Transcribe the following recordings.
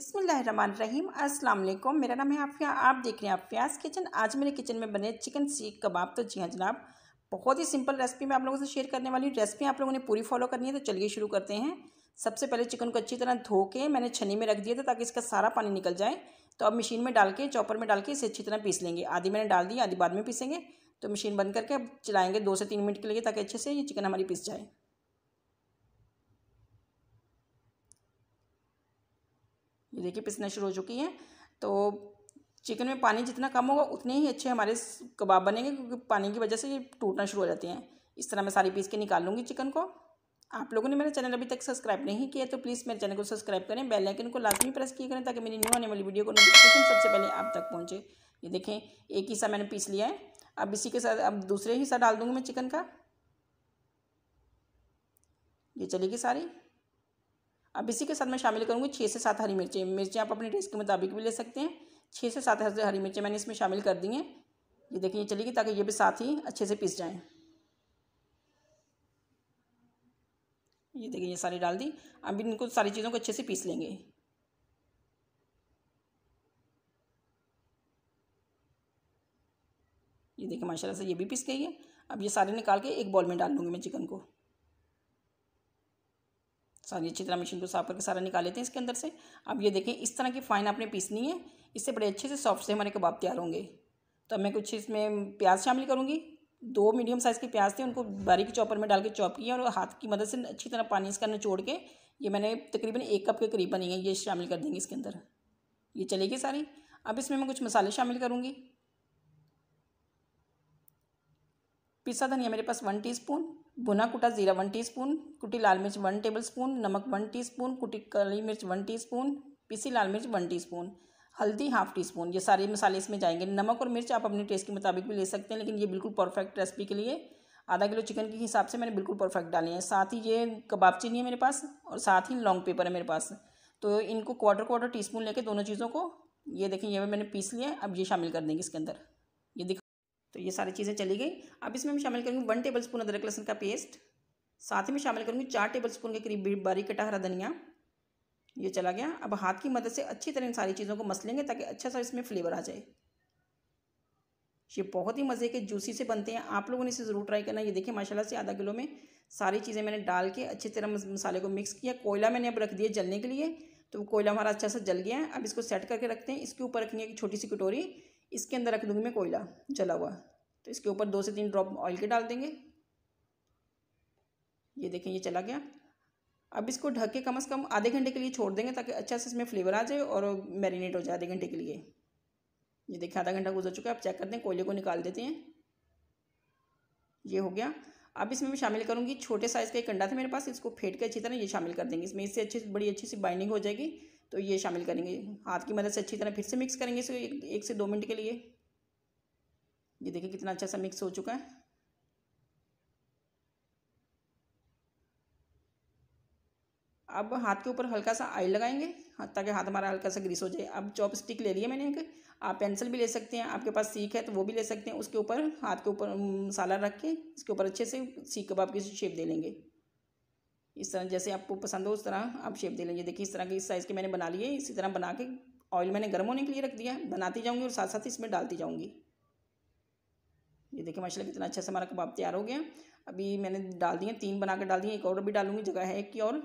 बसमीम अस्सलाम मेरा नाम है आफिया आप देख रहे हैं आफियाज़ किचन आज मेरे किचन में बने चिकन सीख कबाब तो जी हाँ जनाब बहुत ही सिंपल रेसिपी मैं आप लोगों से शेयर करने वाली हूँ रेसिपी आप लोगों ने पूरी फॉलो करनी है तो चलिए शुरू करते हैं सबसे पहले चिकन को अच्छी तरह धो के मैंने छनी में रख दिया था ताकि इसका सारा पानी निकल जाए तो अब मशीन में डाल के चॉपर में डाल के इसे अच्छी तरह पीस लेंगे आधी मैंने डाल दी आधी बाद में पीसेंगे तो मशीन बंद करके अब चलाएँगे दो से तीन मिनट के लिए ताकि अच्छे से ये चिकन हमारी पीस जाए देखिए पिसना शुरू हो चुकी है तो चिकन में पानी जितना कम होगा उतने ही अच्छे हमारे कबाब बनेंगे क्योंकि पानी की वजह से ये टूटना शुरू हो जाते हैं इस तरह मैं सारी पीस के निकाल लूँगी चिकन को आप लोगों ने मेरे चैनल अभी तक सब्सक्राइब नहीं किया तो प्लीज़ मेरे चैनल को सब्सक्राइब करें बेल आइकन को लाजमी प्रेस किया करें ताकि मेरी न्यू आने वाली वीडियो को नोटिफिकेशन सबसे पहले आप तक पहुँचे ये देखें एक हिस्सा मैंने पीस लिया है अब इसी के साथ अब दूसरे हिस्सा डाल दूँगी मैं चिकन का ये चलेगी सारी अब इसी के साथ मैं शामिल करूँगी छः से सात हरी मिर्चें मिर्चें आप अपने टेस्ट के मुताबिक भी ले सकते हैं छः से सात हरी मिर्चें मैंने इसमें शामिल कर दी हैं ये देखिए चलेगी ताकि ये भी साथ ही अच्छे से पीस जाएँ ये देखिए ये सारी डाल दी अब इनको सारी चीज़ों को अच्छे से पीस लेंगे ये देखिए माशाल्लाह से ये भी पीस गई है अब ये सारे निकाल के एक बॉल में डाल लूँगी मैं चिकन को सारी अच्छी तरह मशीन को साफ करके सारा निकाल लेते हैं इसके अंदर से अब ये देखें इस तरह की फाइन आपने पीसनी है इससे बड़े अच्छे से सॉफ्ट से हमारे कबाब तैयार होंगे तो मैं कुछ इसमें प्याज शामिल करूँगी दो मीडियम साइज़ के प्याज थे उनको बारीक चॉपर में डाल के चॉप किए और हाथ की मदद से अच्छी तरह पानी इसका निचोड़ के ये मैंने तकरीबन एक कप के करीब बनी है ये शामिल कर देंगे इसके अंदर ये चलेगी सारी अब इसमें मैं कुछ मसाले शामिल करूँगी पिसा धनिया मेरे पास वन टीस्पून भुना कुटा जीरा वन टीस्पून कुटी लाल मिर्च वन टेबलस्पून नमक वन टीस्पून कुटी काली मिर्च वन टीस्पून पीसी लाल मिर्च वन टीस्पून हल्दी हाफ टी स्पून ये सारे मसाले इसमें जाएंगे नमक और मिर्च आप अपने टेस्ट के मुताबिक भी ले सकते हैं लेकिन ये बिल्कुल परफेक्ट रेसिपी के लिए आधा किलो चिकन के हिसाब से मैंने बिल्कुल परफेक्ट डाले हैं साथ ही ये कबाब चीनी है मेरे पास और साथ ही लॉन्ग पेपर है मेरे पास तो इनको क्वार्टर क्वार्टर टी स्पून लेके दोनों चीज़ों को ये देखें ये मैंने पीस लिया अब ये शामिल कर देंगे इसके अंदर ये तो ये सारी चीज़ें चली गई अब इसमें मैं शामिल करूँगी वन टेबल स्पून अदरक लहसन का पेस्ट साथ ही में शामिल करूँगी चार टेबल स्पून के करीब बारीक कटा हरा धनिया ये चला गया अब हाथ की मदद से अच्छी तरह इन सारी चीज़ों को मस लेंगे ताकि अच्छा सा इसमें फ्लेवर आ जाए ये बहुत ही मज़े के जूसी से बनते हैं आप लोगों ने इसे ज़रूर ट्राई करना ये देखिए माशाल्लाह से आधा किलो में सारी चीज़ें मैंने डाल के अच्छी तरह मसाले को मिक्स किया कोयला मैंने अब रख दिया जलने के लिए तो कोयला हमारा अच्छा सा जल गया है अब इसको सेट करके रखते हैं इसके ऊपर रखेंगे एक छोटी सी कटोरी इसके अंदर रख दूँगी मैं कोयला जला हुआ तो इसके ऊपर दो से तीन ड्रॉप ऑयल के डाल देंगे ये देखें ये चला गया अब इसको ढक के कम से कम आधे घंटे के लिए छोड़ देंगे ताकि अच्छा से इसमें फ्लेवर आ जाए और मैरिनेट हो जाए आधे घंटे के लिए ये देखें आधा घंटा गुजर चुका है अब चेक करते हैं कोयले को निकाल देते हैं ये हो गया अब इसमें मैं शामिल करूँगी छोटे साइज़ का एक अंडा था मेरे पास इसको फेंट के अच्छी तरह ये शामिल कर देंगे इसमें इससे अच्छी बड़ी अच्छी सी बाइंडिंग हो जाएगी तो ये शामिल करेंगे हाथ की मदद से अच्छी तरह फिर से मिक्स करेंगे इसे एक, एक से दो मिनट के लिए ये देखिए कितना अच्छा सा मिक्स हो चुका है अब हाथ के ऊपर हल्का सा आयल लगाएंगे हाँ, ताकि हाथ हमारा हल्का सा ग्रीस हो जाए अब चॉप स्टिक ले लिया मैंने एक आप पेंसिल भी ले सकते हैं आपके पास सीख है तो वो भी ले सकते हैं उसके ऊपर हाथ के ऊपर मसाला रख के इसके ऊपर अच्छे से सीख कबाब की शेप दे लेंगे इस तरह जैसे आपको पसंद हो उस तरह आप शेप दे लीजिए देखिए इस तरह के इस साइज़ के मैंने बना लिए इसी तरह बना के ऑयल मैंने गर्म होने के लिए रख दिया बनाती जाऊँगी और साथ साथ इसमें डालती जाऊँगी ये देखिए माशा कितना अच्छा से हमारा कबाब तैयार हो गया अभी मैंने डाल दिए तीन बना कर डाल दिए एक और भी डालूंगी जगह है एक की और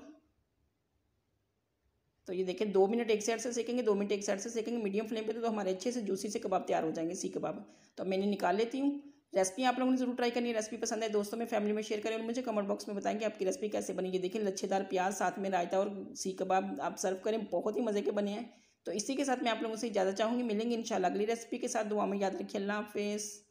तो ये देखिए दो मिनट एक साइड से सेकेंगे दो मिनट एक साइड से सेकेंगे मीडियम फ्लेम पे तो, तो हमारे अच्छे से जूसी से कबाब तैयार हो जाएंगे सी कबाब तो अब मैंने निकाल लेती हूँ रेसिपी आप लोगों ने जरूर ट्राई करनी है रेसिपी पसंद है दोस्तों में फैमिली में शेयर करें और मुझे कमेंट बॉक्स में बताएं कि आपकी रेसिपी कैसे बनी है देखिए लच्छेदार प्याज साथ में रायता और सी कबाब आप सर्व करें बहुत ही मज़े के बने हैं तो इसी के साथ मैं आप लोगों से ज़्यादा चाहूँगी मिलेंगे इंशाल्लाह अगली रेसिपी के साथ दुआ में याद रखिए अल्लाह हाफिज़